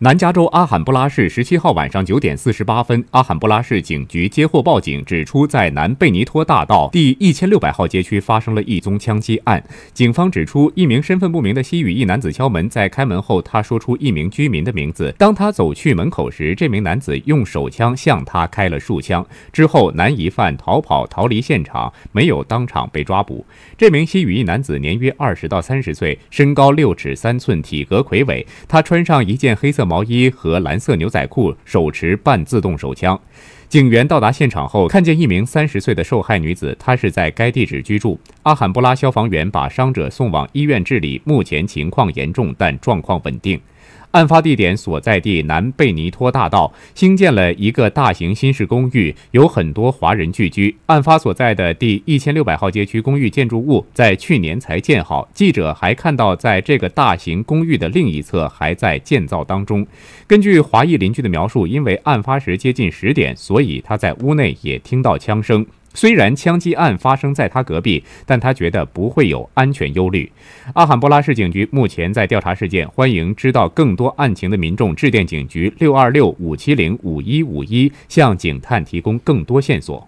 南加州阿罕布拉市十七号晚上九点四十八分，阿罕布拉市警局接获报警，指出在南贝尼托大道第一千六百号街区发生了一宗枪击案。警方指出，一名身份不明的西语裔男子敲门，在开门后，他说出一名居民的名字。当他走去门口时，这名男子用手枪向他开了数枪。之后，男疑犯逃跑逃离现场，没有当场被抓捕。这名西语裔男子年约二十到三十岁，身高六尺三寸，体格魁伟。他穿上一件黑色。毛衣和蓝色牛仔裤，手持半自动手枪。警员到达现场后，看见一名三十岁的受害女子，她是在该地址居住。阿罕布拉消防员把伤者送往医院治理，目前情况严重，但状况稳定。案发地点所在地南贝尼托大道兴建了一个大型新式公寓，有很多华人聚居。案发所在的第一千六百号街区公寓建筑物在去年才建好。记者还看到，在这个大型公寓的另一侧还在建造当中。根据华裔邻居的描述，因为案发时接近十点，所以他在屋内也听到枪声。虽然枪击案发生在他隔壁，但他觉得不会有安全忧虑。阿罕布拉市警局目前在调查事件，欢迎知道更多案情的民众致电警局六二六五七零五一五一，向警探提供更多线索。